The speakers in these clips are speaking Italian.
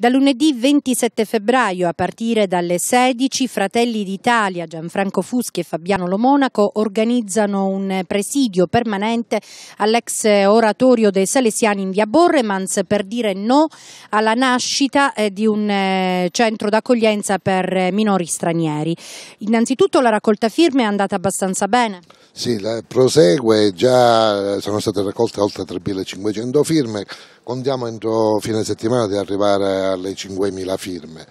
Da lunedì 27 febbraio, a partire dalle 16, Fratelli d'Italia, Gianfranco Fuschi e Fabiano Lomonaco organizzano un presidio permanente all'ex oratorio dei Salesiani in via Borremans per dire no alla nascita eh, di un eh, centro d'accoglienza per eh, minori stranieri. Innanzitutto la raccolta firme è andata abbastanza bene. Sì, la prosegue, già sono state raccolte oltre 3.500 firme contiamo entro fine settimana di arrivare alle 5.000 firme.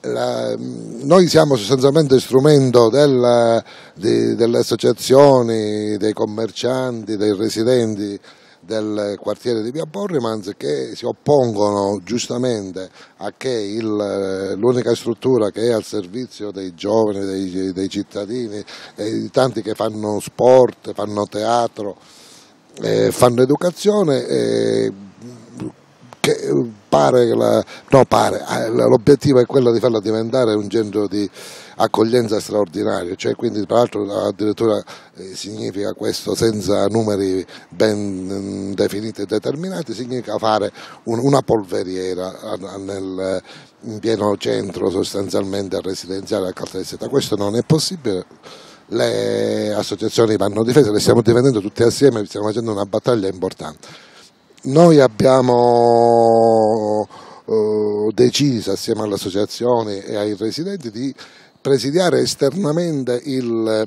La, mm, noi siamo sostanzialmente strumento della, di, delle associazioni, dei commercianti, dei residenti del quartiere di Via Borrimans che si oppongono giustamente a che l'unica struttura che è al servizio dei giovani, dei, dei cittadini, di tanti che fanno sport, fanno teatro, eh, fanno educazione, eh, che pare, la, no, pare eh, l'obiettivo è quello di farla diventare un centro di accoglienza straordinario, cioè quindi tra l'altro addirittura eh, significa questo senza numeri ben mm, definiti e determinati, significa fare un, una polveriera nel, in pieno centro sostanzialmente residenziale a Caltanissetta, questo non è possibile le associazioni vanno difese, le stiamo difendendo tutte assieme, stiamo facendo una battaglia importante. Noi abbiamo eh, deciso assieme all'associazione e ai residenti di presidiare esternamente il,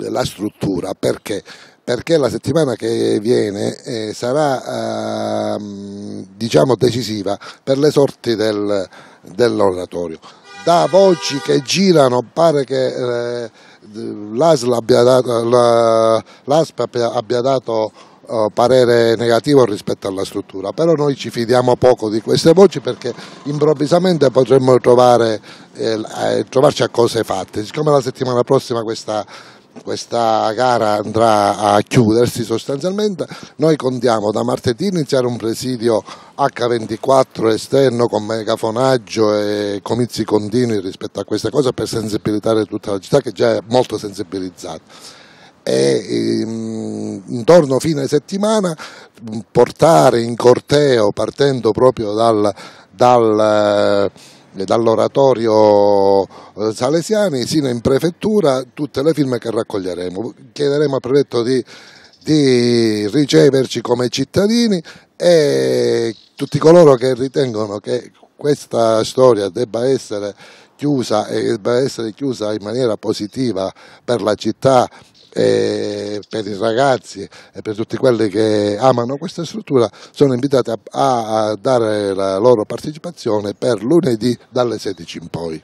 la struttura perché? perché la settimana che viene eh, sarà ehm, diciamo decisiva per le sorti del, dell'oratorio. Da voci che girano pare che eh, l'ASP abbia dato, eh, parere negativo rispetto alla struttura, però noi ci fidiamo poco di queste voci perché improvvisamente potremmo trovare, eh, eh, trovarci a cose fatte. Siccome la settimana prossima questa questa gara andrà a chiudersi sostanzialmente, noi contiamo da martedì iniziare un presidio H24 esterno con megafonaggio e comizi continui rispetto a queste cose per sensibilizzare tutta la città che già è molto sensibilizzata. E, ehm, intorno fine settimana portare in corteo partendo proprio dal, dal eh, dall'oratorio eh, Salesiani sino in prefettura tutte le firme che raccoglieremo. Chiederemo al prefetto di, di, riceverci come cittadini e tutti coloro che ritengono che questa storia debba essere chiusa e debba essere chiusa in maniera positiva per la città e per i ragazzi e per tutti quelli che amano questa struttura sono invitati a, a dare la loro partecipazione per lunedì dalle 16 in poi.